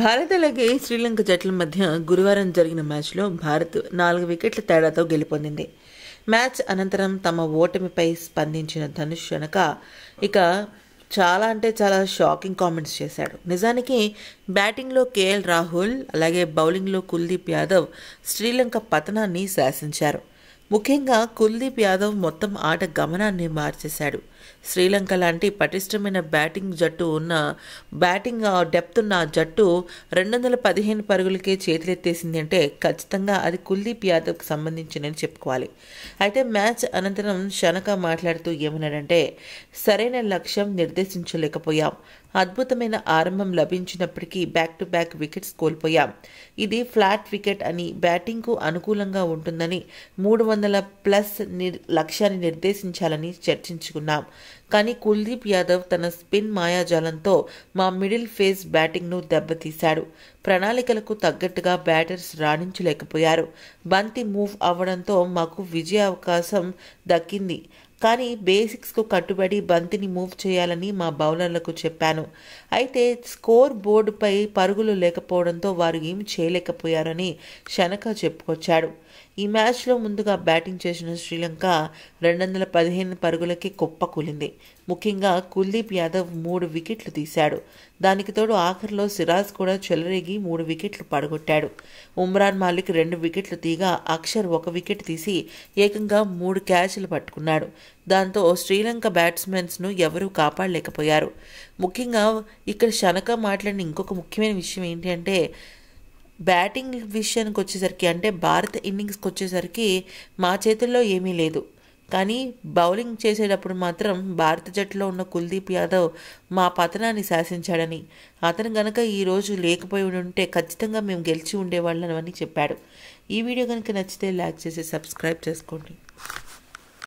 భారత్ అలాగే శ్రీలంక జట్ల మధ్య గురువారం జరిగిన మ్యాచ్లో భారత్ నాలుగు వికెట్ల తేడాతో గెలుపొందింది మ్యాచ్ అనంతరం తమ ఓటమిపై స్పందించిన ధనుష్ వెనక ఇక చాలా అంటే చాలా షాకింగ్ కామెంట్స్ చేశాడు నిజానికి బ్యాటింగ్లో కేఎల్ రాహుల్ అలాగే బౌలింగ్లో కుల్దీప్ యాదవ్ శ్రీలంక పతనాన్ని శాసించారు ముఖ్యంగా కుల్దీప్ యాదవ్ మొత్తం ఆట గమనాన్ని మార్చేశాడు శ్రీలంక లాంటి పటిష్టమైన బ్యాటింగ్ జట్టు ఉన్న బ్యాటింగ్ డెప్త్ ఉన్న జట్టు రెండు వందల పదిహేను పరుగులకే చేతులెత్తేసిందంటే ఖచ్చితంగా అది కుల్దీప్ యాదవ్కి సంబంధించిందని చెప్పుకోవాలి అయితే మ్యాచ్ అనంతరం షనక మాట్లాడుతూ ఏమన్నాడంటే సరైన లక్ష్యం నిర్దేశించలేకపోయాం అద్భుతమైన ఆరంభం లభించినప్పటికీ బ్యాక్ టు బ్యాక్ వికెట్స్ కోల్పోయాం ఇది ఫ్లాట్ వికెట్ అని బ్యాటింగ్కు అనుకూలంగా ఉంటుందని మూడు వందల ప్లస్ నిర్ లక్ష్యాన్ని నిర్దేశించాలని చర్చించుకున్నాం కానీ కుల్దీప్ యాదవ్ తన స్పిన్ మాయాజాలంతో మా మిడిల్ ఫేజ్ బ్యాటింగ్ను దెబ్బతీశాడు ప్రణాళికలకు తగ్గట్టుగా బ్యాటర్స్ రాణించలేకపోయారు బంతి మూవ్ అవడంతో మాకు విజయావకాశం దక్కింది కానీ బేసిక్స్కు కట్టుబడి బంతిని మూవ్ చేయాలని మా బౌలర్లకు చెప్పాను అయితే స్కోర్ బోర్డుపై పరుగులు లేకపోవడంతో వారు ఏం చేయలేకపోయారని శనక చెప్పుకొచ్చాడు ఈ మ్యాచ్లో ముందుగా బ్యాటింగ్ చేసిన శ్రీలంక రెండు వందల పదిహేను పరుగులకి కుప్పకూలింది ముఖ్యంగా కుల్దీప్ యాదవ్ మూడు వికెట్లు తీశాడు దానికి తోడు ఆఖరిలో సిరాజ్ కూడా చెలరేగి మూడు వికెట్లు పడగొట్టాడు ఉమ్రాన్ మాలిక్ రెండు వికెట్లు తీగా అక్షర్ ఒక వికెట్ తీసి ఏకంగా మూడు క్యాచ్లు పట్టుకున్నాడు దాంతో శ్రీలంక బ్యాట్స్మెన్స్ను ఎవరూ కాపాడలేకపోయారు ముఖ్యంగా ఇక్కడ శనక మాట్లాడిన ఇంకొక ముఖ్యమైన విషయం ఏంటంటే బ్యాటింగ్ విషయానికి వచ్చేసరికి అంటే భారత్ ఇన్నింగ్స్కి వచ్చేసరికి మా చేతుల్లో ఏమీ లేదు కానీ బౌలింగ్ చేసేటప్పుడు మాత్రం భారత జట్టులో ఉన్న కుల్దీప్ యాదవ్ మా పతనాన్ని శాసించాడని అతను గనక ఈరోజు లేకపోయి ఉంటే ఖచ్చితంగా మేము గెలిచి అని చెప్పాడు ఈ వీడియో కనుక నచ్చితే లైక్ చేసి సబ్స్క్రైబ్ చేసుకోండి